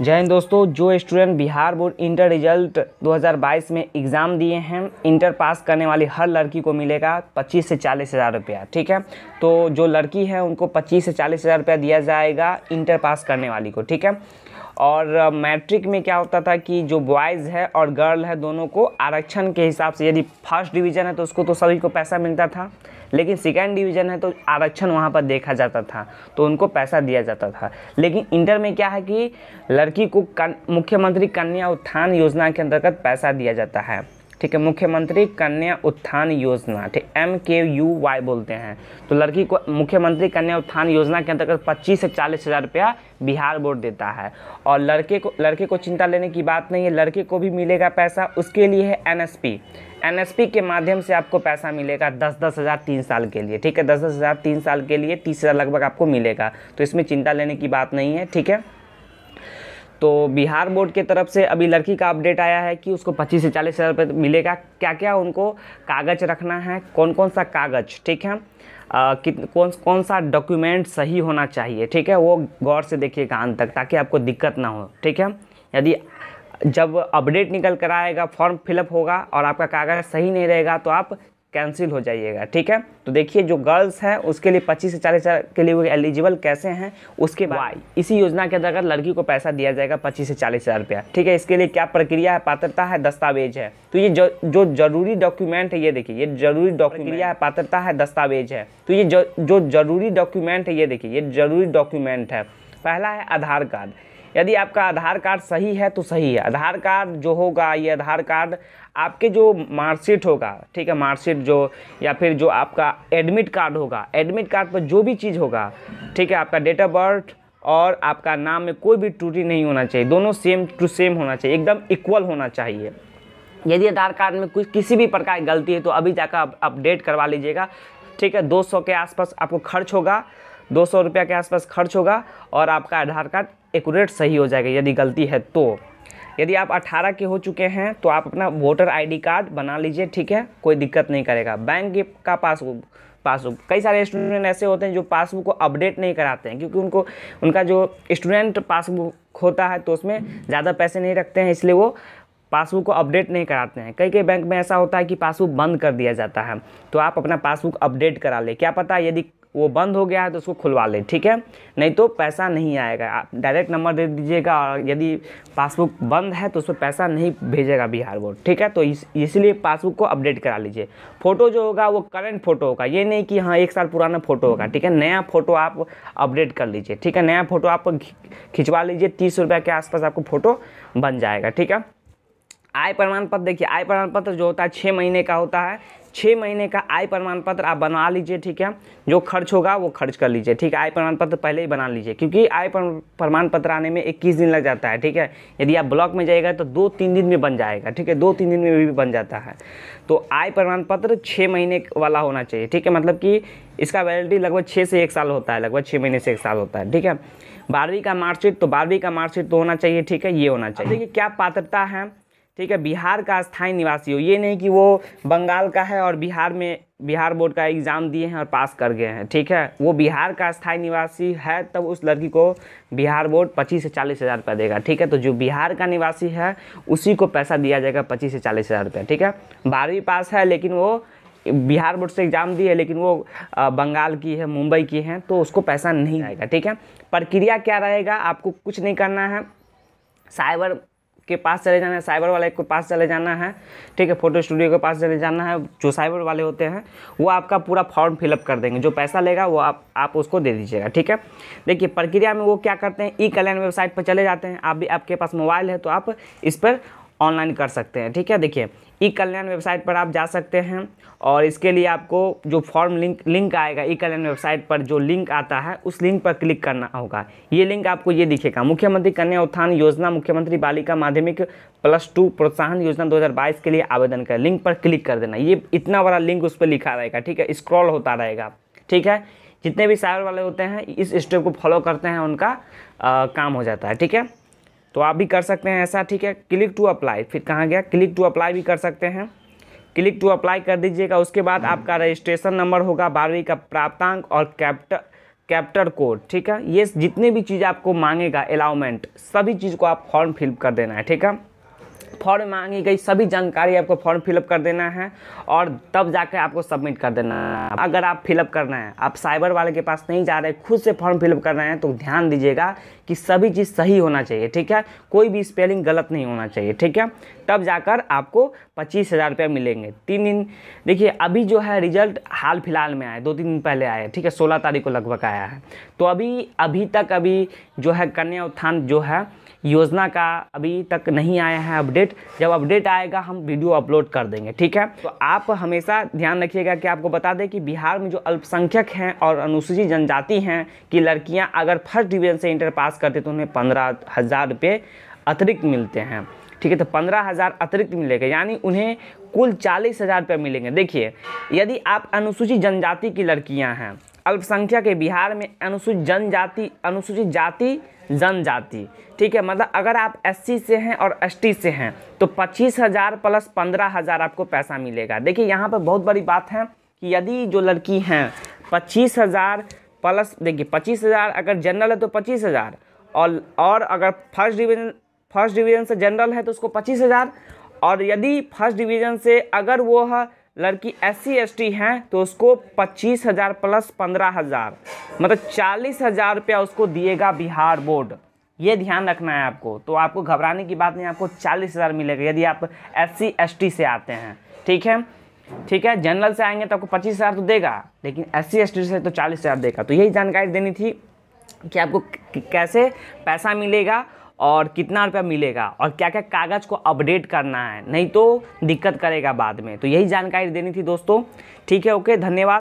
जय हिंद दोस्तों जो student Bihar board inter result 2022 में एग्ज़ाम दिए हैं इंटर पास करने वाली हर लड़की को मिलेगा 25 से चालीस हज़ार रुपया ठीक है तो जो लड़की है उनको 25 से चालीस हज़ार रुपया दिया जाएगा इंटर पास करने वाली को ठीक है और मैट्रिक में क्या होता था कि जो बॉयज़ है और गर्ल है दोनों को आरक्षण के हिसाब से यदि फर्स्ट डिवीज़न है तो उसको तो सभी को पैसा मिलता था लेकिन सेकेंड डिवीज़न है तो आरक्षण वहाँ पर देखा जाता था तो उनको पैसा दिया जाता था लेकिन इंटर में क्या है कि लड़की को मुख्यमंत्री कन्या उत्थान योजना के अंतर्गत पैसा दिया जाता है ठीक है मुख्यमंत्री कन्या उत्थान योजना ठीक एम के यू वाई बोलते हैं तो लड़की को मुख्यमंत्री कन्या उत्थान योजना के अंतर्गत पच्चीस से चालीस हज़ार रुपया बिहार बोर्ड देता है और लड़के को लड़के को चिंता लेने की बात नहीं है लड़के को भी मिलेगा पैसा उसके लिए है N S P N S P के माध्यम से आपको पैसा मिलेगा दस दस हज़ार तीन साल के लिए ठीक है दस दस हज़ार तीन साल के लिए तीस हज़ार लगभग आपको मिलेगा तो इसमें चिंता लेने की बात नहीं है ठीक है तो बिहार बोर्ड के तरफ से अभी लड़की का अपडेट आया है कि उसको पच्चीस से चालीस हज़ार रुपये मिलेगा क्या क्या उनको कागज़ रखना है कौन कौन सा कागज़ ठीक है आ, कित कौन कौन सा डॉक्यूमेंट सही होना चाहिए ठीक है वो गौर से देखिएगा अंत तक ताकि आपको दिक्कत ना हो ठीक है यदि जब अपडेट निकल कर आएगा फॉर्म फिलअप होगा और आपका कागज़ सही नहीं रहेगा तो आप कैंसिल हो जाइएगा ठीक है तो देखिए जो गर्ल्स हैं उसके लिए पच्चीस से चालीस हज़ार के लिए वो एलिजिबल कैसे हैं उसके बाद इसी योजना के अंतर्गत लड़की को पैसा दिया जाएगा पच्चीस से चालीस हज़ार रुपया ठीक है इसके लिए क्या प्रक्रिया है पात्रता है दस्तावेज है तो ये जो, जो जरूरी डॉक्यूमेंट है ये देखिए ये जरूरी डॉक्यूमेंट है पात्रता है दस्तावेज है तो ये जो, जो जरूरी डॉक्यूमेंट है ये देखिए ये जरूरी डॉक्यूमेंट है पहला है आधार कार्ड यदि आपका आधार कार्ड सही है तो सही है आधार कार्ड जो होगा ये आधार कार्ड आपके जो मार्कशीट होगा ठीक है मार्कशीट जो या फिर जो आपका एडमिट कार्ड होगा एडमिट कार्ड पर जो भी चीज़ होगा ठीक है आपका डेट ऑफ बर्थ और आपका नाम में कोई भी त्रुटि नहीं होना चाहिए दोनों सेम टू सेम होना चाहिए एकदम इक्वल होना चाहिए यदि आधार कार्ड में कुछ किसी भी प्रकार की गलती है तो अभी जाकर अपडेट करवा लीजिएगा ठीक है 200 के आसपास आपको खर्च होगा दो सौ रुपये के आसपास खर्च होगा और आपका आधार कार्ड एकूरेट सही हो जाएगा यदि गलती है तो यदि आप 18 के हो चुके हैं तो आप अपना वोटर आईडी कार्ड बना लीजिए ठीक है कोई दिक्कत नहीं करेगा बैंक का पासबुक पासबुक कई सारे स्टूडेंट ऐसे होते हैं जो पासबुक को अपडेट नहीं कराते हैं क्योंकि उनको उनका जो स्टूडेंट पासबुक होता है तो उसमें ज़्यादा पैसे नहीं रखते हैं इसलिए वो पासबुक को अपडेट नहीं कराते हैं कई कई बैंक में ऐसा होता है कि पासबुक बंद कर दिया जाता है तो आप अपना पासबुक अपडेट करा लें क्या पता यदि वो बंद हो गया है तो उसको खुलवा लें ठीक है नहीं तो पैसा नहीं आएगा आप डायरेक्ट नंबर दे दीजिएगा और यदि पासबुक बंद है तो उस पर पैसा नहीं भेजेगा बिहार बोर्ड ठीक है तो इस इसलिए पासबुक को अपडेट करा लीजिए फ़ोटो जो होगा वो करंट फ़ोटो होगा ये नहीं कि हाँ एक साल पुराना फ़ोटो होगा ठीक है नया फ़ोटो आप अपडेट कर लीजिए ठीक है नया फ़ोटो आप खिंचवा लीजिए तीस रुपये के आसपास आपको फ़ोटो बन जाएगा ठीक है आय प्रमाण पत्र देखिए आय प्रमाण पत्र जो होता है छः महीने का होता है छः महीने का आय प्रमाण पत्र आप बना लीजिए ठीक है जो खर्च होगा वो खर्च कर लीजिए ठीक है आय प्रमाण पत्र पहले ही बना लीजिए क्योंकि आय प्रमाण पत्र आने में इक्कीस दिन लग जाता है ठीक है यदि आप ब्लॉक में जाएगा तो दो तीन दिन में बन जाएगा ठीक है दो तीन दिन में भी बन जाता है तो आय प्रमाण पत्र छः महीने वाला होना चाहिए ठीक है मतलब कि इसका वैलिडिटी लगभग छः से एक साल होता है लगभग छः महीने से एक साल होता है ठीक है बारहवीं का मार्कशीट तो बारहवीं का मार्कशीट तो होना चाहिए ठीक है ये होना चाहिए देखिए क्या पात्रता है ठीक है बिहार का स्थायी निवासी हो ये नहीं कि वो बंगाल का है और बिहार में बिहार बोर्ड का एग्ज़ाम दिए हैं और पास कर गए हैं ठीक है वो बिहार का स्थायी निवासी है तब उस लड़की को बिहार बोर्ड पच्चीस से चालीस हज़ार रुपया देगा ठीक है तो जो बिहार का निवासी है उसी को पैसा दिया जाएगा पच्चीस से चालीस हज़ार रुपया ठीक है बारहवीं पास है लेकिन वो बिहार बोर्ड से एग्ज़ाम दी है लेकिन वो बंगाल की है मुंबई की है तो उसको पैसा नहीं आएगा ठीक है प्रक्रिया क्या रहेगा आपको कुछ नहीं करना है साइबर के पास चले जाना है साइबर वाले के पास चले जाना है ठीक है फोटो स्टूडियो के पास चले जाना है जो साइबर वाले होते हैं वो आपका पूरा फॉर्म फिलअप कर देंगे जो पैसा लेगा वो आप आप उसको दे दीजिएगा ठीक है देखिए प्रक्रिया में वो क्या करते हैं ई कल्याण वेबसाइट पर चले जाते हैं आप भी आपके पास मोबाइल है तो आप इस पर ऑनलाइन कर सकते हैं ठीक है देखिए ई कल्याण वेबसाइट पर आप जा सकते हैं और इसके लिए आपको जो फॉर्म लिंक लिंक आएगा ई कल्याण वेबसाइट पर जो लिंक आता है उस लिंक पर क्लिक करना होगा ये लिंक आपको ये दिखेगा मुख्यमंत्री कन्या उत्थान योजना मुख्यमंत्री बालिका माध्यमिक प्लस टू प्रोत्साहन योजना 2022 के लिए आवेदन करें लिंक पर क्लिक कर देना ये इतना बड़ा लिंक उस पर लिखा रहेगा ठीक है स्क्रॉल होता रहेगा ठीक है जितने भी साइबर वाले होते हैं इस स्टेप को फॉलो करते हैं उनका आ, काम हो जाता है ठीक है तो आप भी कर सकते हैं ऐसा ठीक है क्लिक टू अप्लाई फिर कहाँ गया क्लिक टू अप्लाई भी कर सकते हैं क्लिक टू अप्लाई कर दीजिएगा उसके बाद आपका रजिस्ट्रेशन नंबर होगा बारहवीं का प्राप्तांक और कैप्टर कैप्टर कोड ठीक है ये जितने भी चीज़ आपको मांगेगा अलाउमेंट सभी चीज़ को आप फॉर्म फिल कर देना है ठीक है फॉर्म मांगी गई सभी जानकारी आपको फॉर्म फिलअप कर देना है और तब जाकर आपको सबमिट कर देना है अगर आप फिलअप करना है आप साइबर वाले के पास नहीं जा रहे खुद से फॉर्म फिलअप करना है तो ध्यान दीजिएगा कि सभी चीज़ सही होना चाहिए ठीक है कोई भी स्पेलिंग गलत नहीं होना चाहिए ठीक है तब जाकर आपको पच्चीस हज़ार रुपये मिलेंगे तीन दिन देखिए अभी जो है रिजल्ट हाल फिलहाल में आया दो तीन दिन पहले आया ठीक है सोलह तारीख को लगभग आया है तो अभी अभी तक अभी जो है कन्या उत्थान जो है योजना का अभी तक नहीं आया है अपडेट जब अपडेट आएगा हम वीडियो अपलोड कर देंगे ठीक है तो आप हमेशा ध्यान रखिएगा कि आपको बता दें कि बिहार में जो अल्पसंख्यक हैं और अनुसूचित जनजाति हैं कि लड़कियां अगर फर्स्ट डिवीजन से इंटर पास करते तो उन्हें पंद्रह हज़ार रुपये अतिरिक्त मिलते हैं ठीक है तो पंद्रह हज़ार अतिरिक्त मिलेगा यानी उन्हें कुल चालीस हज़ार रुपये मिलेंगे देखिए यदि आप अनुसूचित जनजाति की लड़कियां हैं अल्पसंख्यक है बिहार में अनुसूचित जनजाति अनुसूचित जाति जनजाति ठीक है मतलब अगर आप एससी से हैं और एसटी से हैं तो पच्चीस हज़ार प्लस पंद्रह हज़ार आपको पैसा मिलेगा देखिए यहाँ पर बहुत बड़ी बात है कि यदि जो लड़की हैं पच्चीस हज़ार प्लस देखिए पच्चीस हज़ार अगर जनरल है तो पच्चीस हज़ार और और अगर फर्स्ट डिवीजन फर्स्ट डिवीजन से जनरल है तो उसको पच्चीस हज़ार और यदि फर्स्ट डिवीजन से अगर वो है लड़की एस सी एस टी हैं तो उसको पच्चीस हज़ार प्लस पंद्रह हज़ार मतलब चालीस हज़ार रुपया उसको दिएगा बिहार बोर्ड ये ध्यान रखना है आपको तो आपको घबराने की बात नहीं आपको चालीस हज़ार मिलेगा यदि आप एस सी एस टी से आते हैं ठीक है ठीक है जनरल से आएंगे तो आपको पच्चीस हज़ार तो देगा लेकिन एस सी एस टी से तो चालीस हज़ार देगा तो यही जानकारी देनी थी कि आपको कैसे पैसा मिलेगा और कितना रुपया मिलेगा और क्या क्या कागज़ को अपडेट करना है नहीं तो दिक्कत करेगा बाद में तो यही जानकारी देनी थी दोस्तों ठीक है ओके धन्यवाद